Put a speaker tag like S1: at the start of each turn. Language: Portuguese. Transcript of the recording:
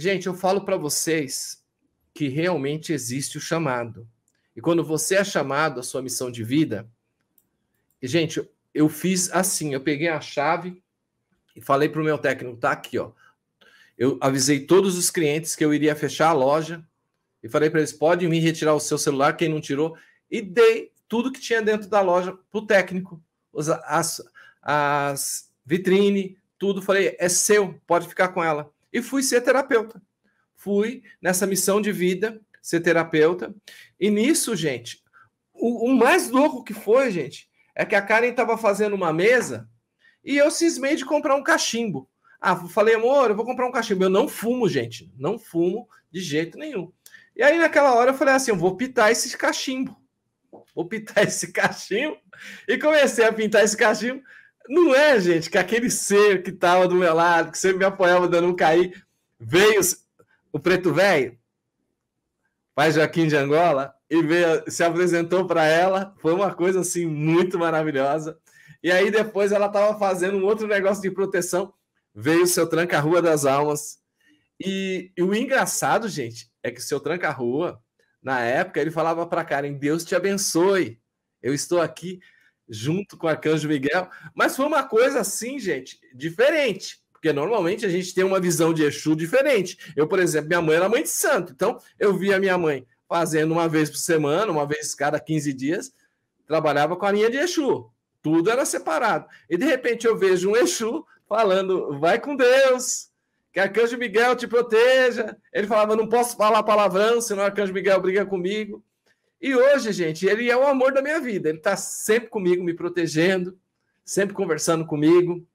S1: Gente, eu falo para vocês que realmente existe o chamado. E quando você é chamado à sua missão de vida, gente, eu fiz assim, eu peguei a chave e falei para o meu técnico, tá aqui, ó. Eu avisei todos os clientes que eu iria fechar a loja e falei para eles, pode me retirar o seu celular, quem não tirou, e dei tudo que tinha dentro da loja pro técnico, as, as vitrine, tudo. Falei, é seu, pode ficar com ela e fui ser terapeuta. Fui nessa missão de vida ser terapeuta. E nisso, gente, o, o mais louco que foi, gente, é que a Karen estava fazendo uma mesa e eu cismei de comprar um cachimbo. Ah, falei, amor, eu vou comprar um cachimbo. Eu não fumo, gente. Não fumo de jeito nenhum. E aí, naquela hora, eu falei assim: eu vou pitar esse cachimbo. Vou pitar esse cachimbo. E comecei a pintar esse cachimbo. Não é, gente, que aquele ser que estava do meu lado, que sempre me apoiava dando um cair, veio o preto velho, pai Joaquim de Angola, e veio, se apresentou para ela. Foi uma coisa assim muito maravilhosa. E aí depois ela estava fazendo um outro negócio de proteção, veio o seu tranca-rua das almas. E, e, o engraçado, gente, é que o seu tranca-rua, na época, ele falava para Karen: Deus te abençoe, eu estou aqui junto com Arcanjo Miguel. Mas foi uma coisa assim, gente, diferente. Porque normalmente a gente tem uma visão de Exu diferente. Eu, por exemplo, minha mãe era mãe de santo. Então, eu via minha mãe fazendo uma vez por semana, uma vez cada 15 dias, trabalhava com a linha de Exu. Tudo era separado. E de repente eu vejo um Exu falando: vai com Deus, que Arcanjo Miguel te proteja. Ele falava: não posso falar palavrão, senão Arcanjo Miguel briga comigo. E hoje, gente, ele é o amor da minha vida. Ele está sempre comigo, me protegendo, sempre conversando comigo.